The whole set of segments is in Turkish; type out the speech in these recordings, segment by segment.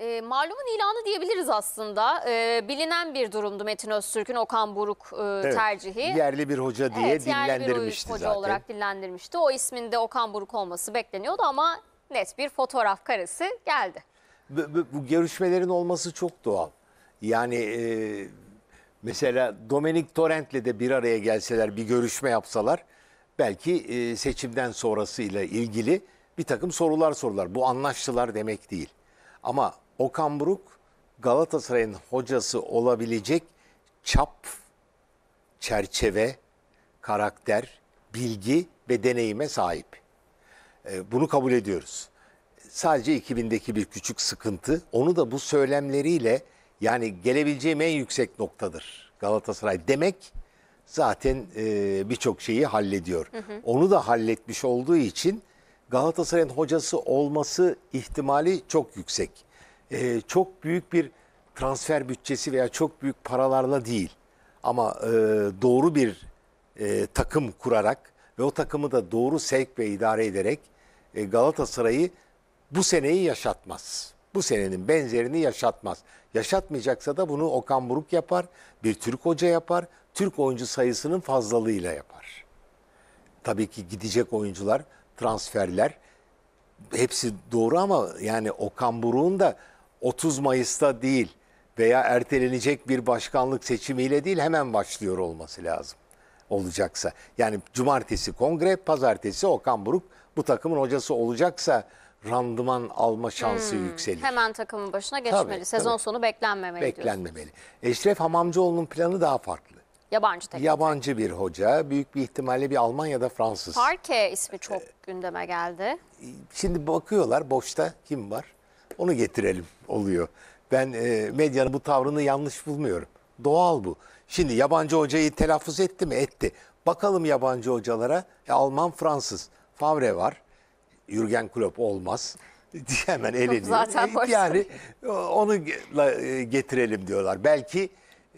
E, malumun ilanı diyebiliriz aslında. E, bilinen bir durumdu Metin Öztürk'ün Okan Buruk e, evet, tercihi. Yerli bir hoca diye evet, dinlendirmişti yerli bir hoca zaten. olarak dinlendirmişti. O isminde Okan Buruk olması bekleniyordu ama net bir fotoğraf karesi geldi. Bu, bu, bu görüşmelerin olması çok doğal. Yani e, mesela Dominik Torrent'le de bir araya gelseler, bir görüşme yapsalar belki e, seçimden sonrasıyla ilgili bir takım sorular sorular. Bu anlaştılar demek değil. Ama Okan Buruk Galatasaray'ın hocası olabilecek çap, çerçeve, karakter, bilgi ve deneyime sahip. Ee, bunu kabul ediyoruz. Sadece 2000'deki bir küçük sıkıntı. Onu da bu söylemleriyle yani gelebileceğim en yüksek noktadır Galatasaray demek zaten e, birçok şeyi hallediyor. Hı hı. Onu da halletmiş olduğu için Galatasaray'ın hocası olması ihtimali çok yüksek e, çok büyük bir transfer bütçesi veya çok büyük paralarla değil ama e, doğru bir e, takım kurarak ve o takımı da doğru sevk ve idare ederek e, Galatasaray'ı bu seneyi yaşatmaz. Bu senenin benzerini yaşatmaz. Yaşatmayacaksa da bunu Okan Buruk yapar, bir Türk hoca yapar, Türk oyuncu sayısının fazlalığıyla yapar. Tabii ki gidecek oyuncular, transferler hepsi doğru ama yani Okan Buruk'un da 30 Mayıs'ta değil veya ertelenecek bir başkanlık seçimiyle değil hemen başlıyor olması lazım olacaksa. Yani cumartesi kongre, pazartesi Okan Buruk bu takımın hocası olacaksa randıman alma şansı hmm, yükselir. Hemen takımın başına geçmeli. Tabii, Sezon tabii. sonu beklenmemeli Beklenmemeli. Diyorsun. Eşref Hamamcıoğlu'nun planı daha farklı. Yabancı teknik. Yabancı bir hoca. Büyük bir ihtimalle bir Almanya'da Fransız. Parke ismi çok ee, gündeme geldi. Şimdi bakıyorlar boşta kim var? onu getirelim oluyor. Ben e, medyanın bu tavrını yanlış bulmuyorum. Doğal bu. Şimdi yabancı hocayı telaffuz etti mi? Etti. Bakalım yabancı hocalara. E, Alman, Fransız. Favre var. Jürgen Klopp olmaz. Hemen eleniyor. Zaten e, boş. Yani onu e, getirelim diyorlar. Belki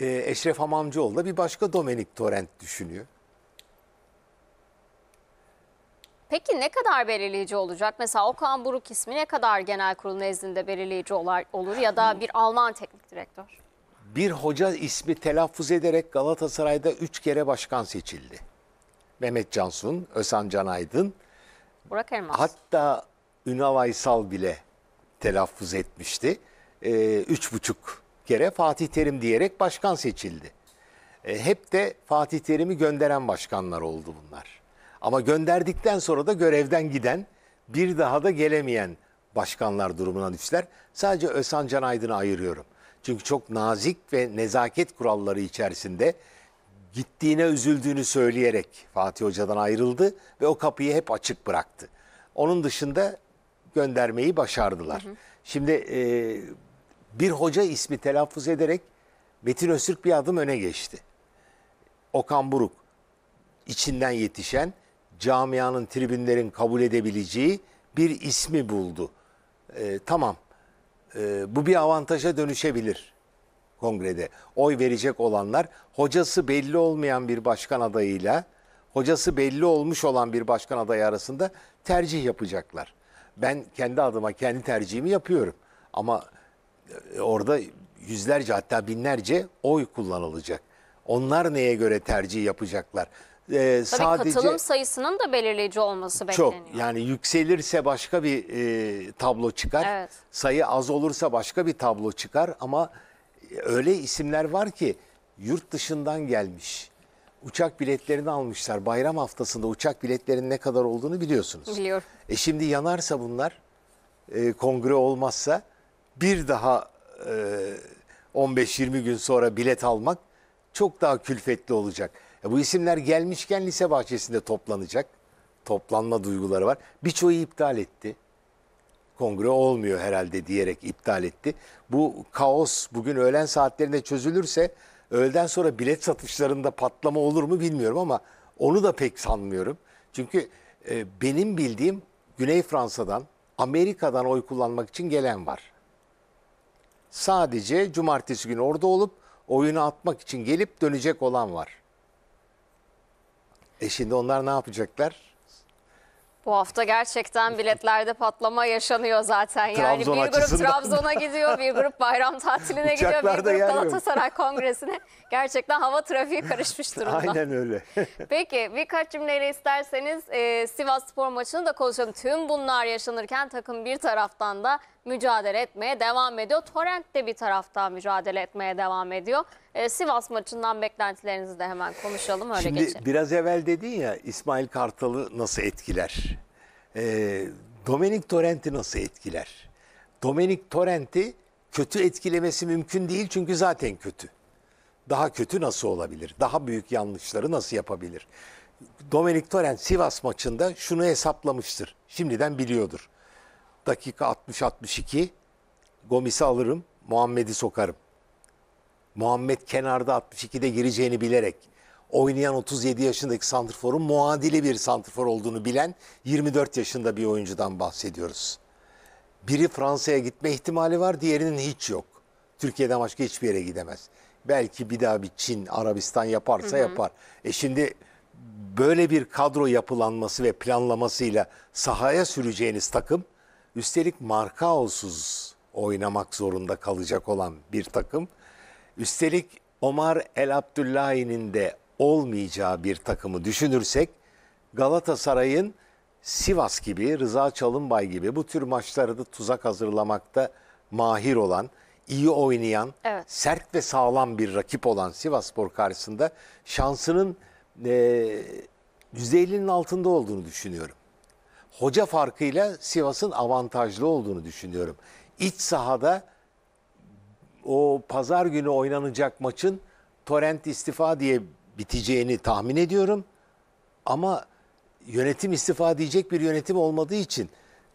e, Eşref Hamamcıoğlu da bir başka Dominik Torrent düşünüyor. Peki ne kadar belirleyici olacak? Mesela Okan Buruk ismi ne kadar genel kurul nezdinde belirleyici olur ya da bir Alman teknik direktör? Bir hoca ismi telaffuz ederek Galatasaray'da üç kere başkan seçildi. Mehmet Cansun, Ösan Canaydın. Burak Elmas. Hatta Ünal Aysal bile telaffuz etmişti. Ee, üç buçuk kere Fatih Terim diyerek başkan seçildi. Ee, hep de Fatih Terim'i gönderen başkanlar oldu bunlar. Ama gönderdikten sonra da görevden giden, bir daha da gelemeyen başkanlar durumuna düşler. Sadece Özhan Can Aydın'ı ayırıyorum. Çünkü çok nazik ve nezaket kuralları içerisinde gittiğine üzüldüğünü söyleyerek Fatih Hoca'dan ayrıldı ve o kapıyı hep açık bıraktı. Onun dışında göndermeyi başardılar. Hı hı. Şimdi e, bir hoca ismi telaffuz ederek Metin Öztürk bir adım öne geçti. Okan Buruk içinden yetişen camianın, tribünlerin kabul edebileceği bir ismi buldu. E, tamam, e, bu bir avantaja dönüşebilir kongrede. Oy verecek olanlar hocası belli olmayan bir başkan adayıyla hocası belli olmuş olan bir başkan adayı arasında tercih yapacaklar. Ben kendi adıma kendi tercihimi yapıyorum. Ama e, orada yüzlerce hatta binlerce oy kullanılacak. Onlar neye göre tercih yapacaklar? e, Tabii sadece... katılım sayısının da belirleyici olması bekleniyor. Çok yani yükselirse başka bir e, tablo çıkar. Evet. Sayı az olursa başka bir tablo çıkar ama e, öyle isimler var ki yurt dışından gelmiş. Uçak biletlerini almışlar. Bayram haftasında uçak biletlerinin ne kadar olduğunu biliyorsunuz. Biliyorum. E şimdi yanarsa bunlar e, kongre olmazsa bir daha e, 15-20 gün sonra bilet almak çok daha külfetli olacak. E bu isimler gelmişken lise bahçesinde toplanacak. Toplanma duyguları var. Birçoğu iptal etti. Kongre olmuyor herhalde diyerek iptal etti. Bu kaos bugün öğlen saatlerinde çözülürse öğleden sonra bilet satışlarında patlama olur mu bilmiyorum ama onu da pek sanmıyorum. Çünkü e, benim bildiğim Güney Fransa'dan, Amerika'dan oy kullanmak için gelen var. Sadece cumartesi günü orada olup oyunu atmak için gelip dönecek olan var. E şimdi onlar ne yapacaklar? Bu hafta gerçekten biletlerde patlama yaşanıyor zaten. Yani Trabzon bir grup açısından. Trabzon'a gidiyor, bir grup bayram tatiline gidiyor, bir grup Galatasaray Kongresi'ne. Gerçekten hava trafiği karışmış durumda. Aynen öyle. Peki birkaç cümleyle isterseniz e, Sivas Spor maçını da konuşalım. Tüm bunlar yaşanırken takım bir taraftan da mücadele etmeye devam ediyor. Torrent de bir tarafta mücadele etmeye devam ediyor. Ee, Sivas maçından beklentilerinizi de hemen konuşalım öyle Şimdi geçelim. biraz evvel dedin ya İsmail Kartal'ı nasıl etkiler? Ee, Dominik Torrent'i nasıl etkiler? Dominik Torrent'i kötü etkilemesi mümkün değil çünkü zaten kötü. Daha kötü nasıl olabilir? Daha büyük yanlışları nasıl yapabilir? Dominik Torrent Sivas maçında şunu hesaplamıştır. Şimdiden biliyordur dakika 60-62 Gomis'i alırım, Muhammed'i sokarım. Muhammed kenarda 62'de gireceğini bilerek oynayan 37 yaşındaki santrforun muadili bir santrfor olduğunu bilen 24 yaşında bir oyuncudan bahsediyoruz. Biri Fransa'ya gitme ihtimali var, diğerinin hiç yok. Türkiye'den başka hiçbir yere gidemez. Belki bir daha bir Çin, Arabistan yaparsa hı hı. yapar. E şimdi böyle bir kadro yapılanması ve planlamasıyla sahaya süreceğiniz takım Üstelik marka olsuz oynamak zorunda kalacak olan bir takım. Üstelik Omar El Abdullahi'nin de olmayacağı bir takımı düşünürsek Galatasaray'ın Sivas gibi, Rıza Çalınbay gibi bu tür maçları da tuzak hazırlamakta mahir olan, iyi oynayan, evet. sert ve sağlam bir rakip olan Sivaspor karşısında şansının e, %50'nin altında olduğunu düşünüyorum hoca farkıyla Sivas'ın avantajlı olduğunu düşünüyorum. İç sahada o pazar günü oynanacak maçın torrent istifa diye biteceğini tahmin ediyorum. Ama yönetim istifa diyecek bir yönetim olmadığı için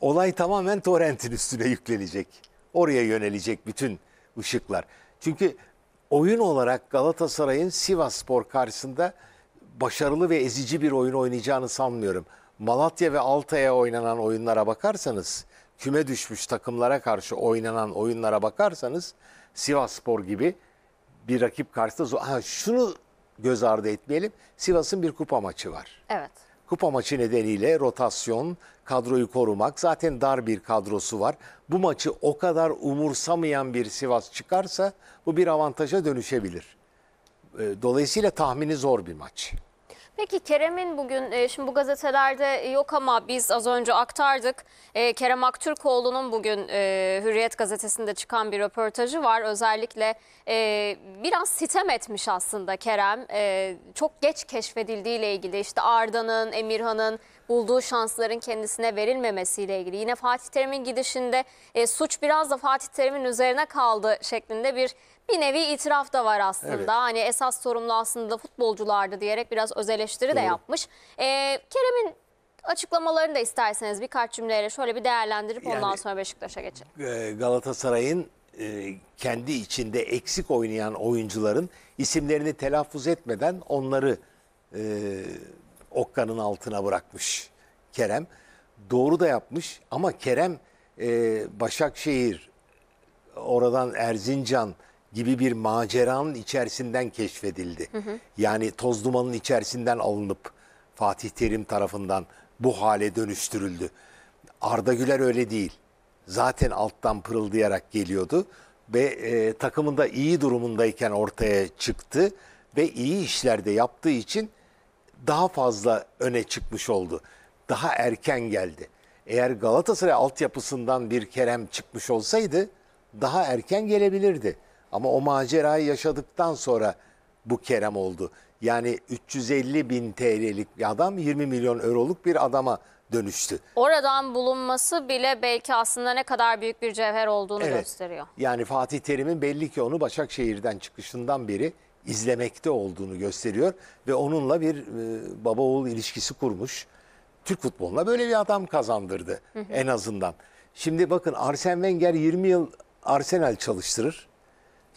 olay tamamen torrentin üstüne yüklenecek. Oraya yönelecek bütün ışıklar. Çünkü oyun olarak Galatasaray'ın Sivas Spor karşısında başarılı ve ezici bir oyun oynayacağını sanmıyorum. Malatya ve Altay'a oynanan oyunlara bakarsanız, küme düşmüş takımlara karşı oynanan oyunlara bakarsanız Sivas Spor gibi bir rakip karşısında ha, şunu göz ardı etmeyelim. Sivas'ın bir kupa maçı var. Evet. Kupa maçı nedeniyle rotasyon, kadroyu korumak zaten dar bir kadrosu var. Bu maçı o kadar umursamayan bir Sivas çıkarsa bu bir avantaja dönüşebilir. Ee, dolayısıyla tahmini zor bir maç. Peki Kerem'in bugün, e, şimdi bu gazetelerde yok ama biz az önce aktardık. E, Kerem Aktürkoğlu'nun bugün e, Hürriyet gazetesinde çıkan bir röportajı var. Özellikle biraz sitem etmiş aslında Kerem. Çok geç keşfedildiğiyle ilgili işte Arda'nın, Emirhan'ın bulduğu şansların kendisine verilmemesiyle ilgili. Yine Fatih Terim'in gidişinde suç biraz da Fatih Terim'in üzerine kaldı şeklinde bir bir nevi itiraf da var aslında. Evet. Hani esas sorumlu aslında futbolculardı diyerek biraz öz eleştiri de yapmış. Ee, Kerem'in açıklamalarını da isterseniz birkaç cümleyle şöyle bir değerlendirip ondan sonra Beşiktaş'a geçelim. E, Galatasaray'ın e, kendi içinde eksik oynayan oyuncuların isimlerini telaffuz etmeden onları e, okkanın altına bırakmış Kerem. Doğru da yapmış ama Kerem e, Başakşehir, oradan Erzincan, gibi bir maceranın içerisinden keşfedildi. Hı hı. Yani toz dumanın içerisinden alınıp Fatih Terim tarafından bu hale dönüştürüldü. Arda Güler öyle değil. Zaten alttan pırıldayarak geliyordu ve e, takımında iyi durumundayken ortaya çıktı ve iyi işlerde yaptığı için daha fazla öne çıkmış oldu. Daha erken geldi. Eğer Galatasaray altyapısından bir Kerem çıkmış olsaydı daha erken gelebilirdi. Ama o macerayı yaşadıktan sonra bu Kerem oldu. Yani 350 bin TL'lik bir adam 20 milyon euroluk bir adama dönüştü. Oradan bulunması bile belki aslında ne kadar büyük bir cevher olduğunu evet. gösteriyor. Yani Fatih Terim'in belli ki onu Başakşehir'den çıkışından beri izlemekte olduğunu gösteriyor ve onunla bir e, baba oğul ilişkisi kurmuş. Türk futboluna böyle bir adam kazandırdı hı hı. en azından. Şimdi bakın Arsene Wenger 20 yıl Arsenal çalıştırır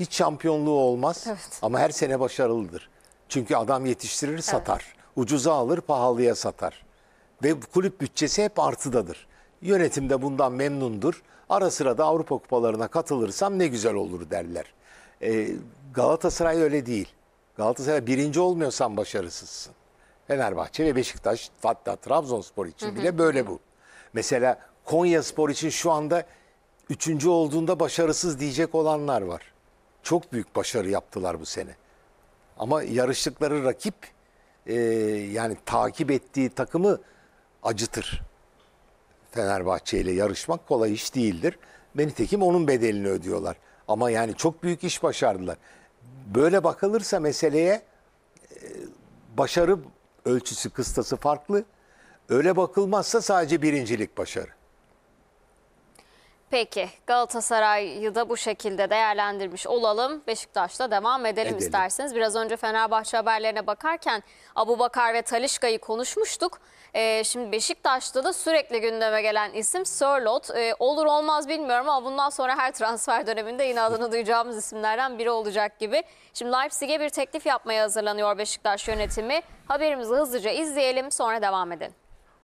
hiç şampiyonluğu olmaz evet. ama her sene başarılıdır. Çünkü adam yetiştirir evet. satar. Ucuza alır pahalıya satar. Ve kulüp bütçesi hep artıdadır. Yönetim de bundan memnundur. Ara sıra da Avrupa kupalarına katılırsam ne güzel olur derler. Ee, Galatasaray öyle değil. Galatasaray birinci olmuyorsan başarısızsın. Fenerbahçe ve Beşiktaş hatta Trabzonspor için hı hı. bile böyle bu. Mesela Konya Spor için şu anda üçüncü olduğunda başarısız diyecek olanlar var çok büyük başarı yaptılar bu sene. Ama yarıştıkları rakip e, yani takip ettiği takımı acıtır. Fenerbahçe ile yarışmak kolay iş değildir. Beni tekim onun bedelini ödüyorlar. Ama yani çok büyük iş başardılar. Böyle bakılırsa meseleye e, başarı ölçüsü kıstası farklı. Öyle bakılmazsa sadece birincilik başarı. Peki Galatasaray'ı da bu şekilde değerlendirmiş olalım. Beşiktaş'ta devam edelim, edelim. isterseniz. Biraz önce Fenerbahçe haberlerine bakarken Abu Bakar ve Talişka'yı konuşmuştuk. Ee, şimdi Beşiktaş'ta da sürekli gündeme gelen isim Sörlot. Ee, olur olmaz bilmiyorum ama bundan sonra her transfer döneminde yine adını duyacağımız isimlerden biri olacak gibi. Şimdi Leipzig'e bir teklif yapmaya hazırlanıyor Beşiktaş yönetimi. Haberimizi hızlıca izleyelim sonra devam edelim.